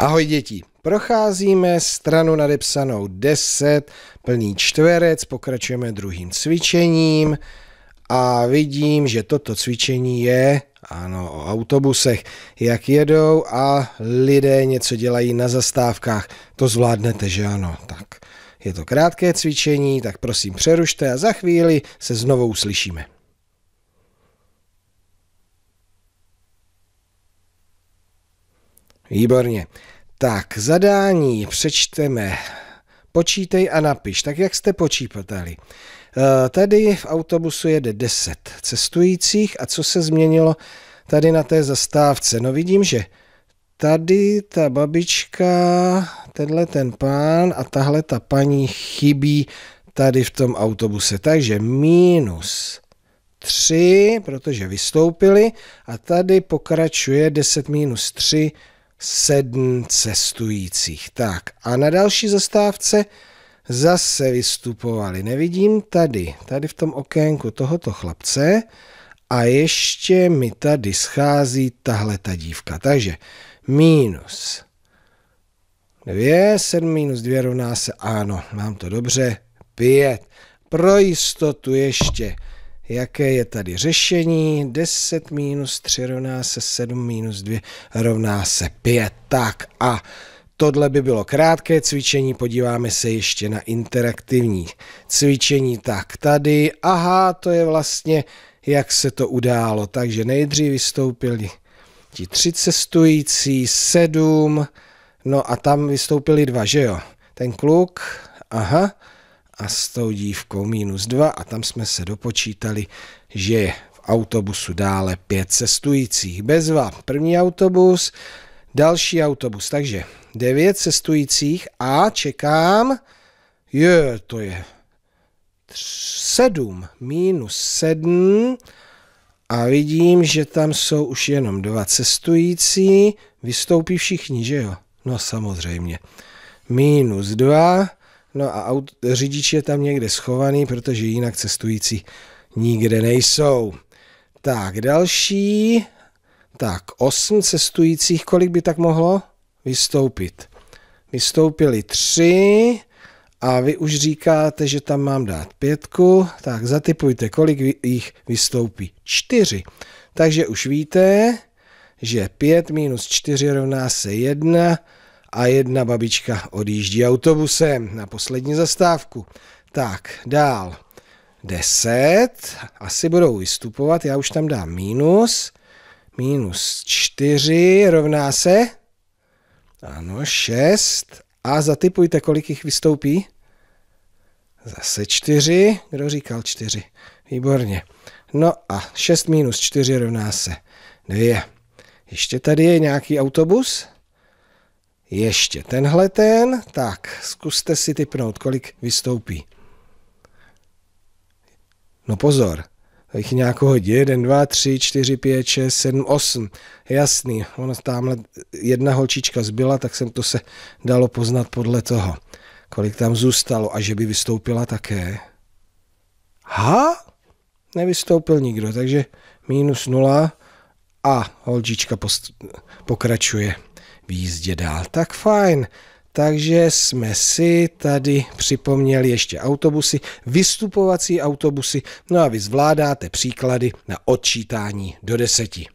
Ahoj děti, procházíme stranu nadepsanou 10, plný čtverec, pokračujeme druhým cvičením a vidím, že toto cvičení je, ano, o autobusech, jak jedou a lidé něco dělají na zastávkách. To zvládnete, že ano, tak. Je to krátké cvičení, tak prosím přerušte a za chvíli se znovu uslyšíme. Výborně. Tak, zadání přečteme. Počítej a napiš. Tak jak jste počítali? Eh, tady v autobusu jede 10 cestujících a co se změnilo tady na té zastávce? No vidím, že tady ta babička, tenhle ten pán a tahle ta paní chybí tady v tom autobuse. Takže minus 3, protože vystoupili a tady pokračuje 10 minus 3, sedm cestujících. Tak a na další zastávce zase vystupovali. Nevidím tady, tady v tom okénku tohoto chlapce a ještě mi tady schází tahle ta dívka. Takže minus 2, 7 minus 2 rovná se, ano, mám to dobře, 5. Pro jistotu ještě Jaké je tady řešení? 10 minus 3 rovná se 7 minus 2 rovná se 5. Tak a Tohle by bylo krátké cvičení, podíváme se ještě na interaktivní cvičení. Tak tady, aha, to je vlastně, jak se to událo. Takže nejdřív vystoupili ti tři cestující, 7, no a tam vystoupili dva, že jo? Ten kluk, aha, a s tou dívkou minus 2 a tam jsme se dopočítali, že je v autobusu dále pět cestujících. Bezva první autobus, další autobus, takže devět cestujících a čekám, je, to je 7 minus 7 a vidím, že tam jsou už jenom dva cestující, vystoupí všichni, že jo? No samozřejmě. Minus 2, No a aut, řidič je tam někde schovaný, protože jinak cestující nikde nejsou. Tak, další. Tak, osm cestujících, kolik by tak mohlo vystoupit? Vystoupili tři a vy už říkáte, že tam mám dát pětku, tak zatypujte, kolik jich vystoupí. Čtyři. Takže už víte, že 5 minus 4 rovná se 1 a jedna babička odjíždí autobusem na poslední zastávku. Tak, dál. 10, asi budou vystupovat, já už tam dám minus. Minus 4 rovná se, ano, 6 a zatypujte, kolik jich vystoupí. Zase 4, kdo říkal 4? Výborně. No a 6 minus 4 rovná se 2. Ještě tady je nějaký autobus? ještě tenhle ten. Tak, zkuste si typnout, kolik vystoupí. No pozor, jich nějak hodí. 1, 2, 3, 4, 5, 6, 7, 8. Jasný, ono tamhle jedna holčička zbyla, tak jsem to se dalo poznat podle toho, kolik tam zůstalo a že by vystoupila také. Ha? Nevystoupil nikdo, takže minus 0 a holčička pokračuje v jízdě dál. Tak fajn. Takže jsme si tady připomněli ještě autobusy, vystupovací autobusy, no a vy zvládáte příklady na odčítání do deseti.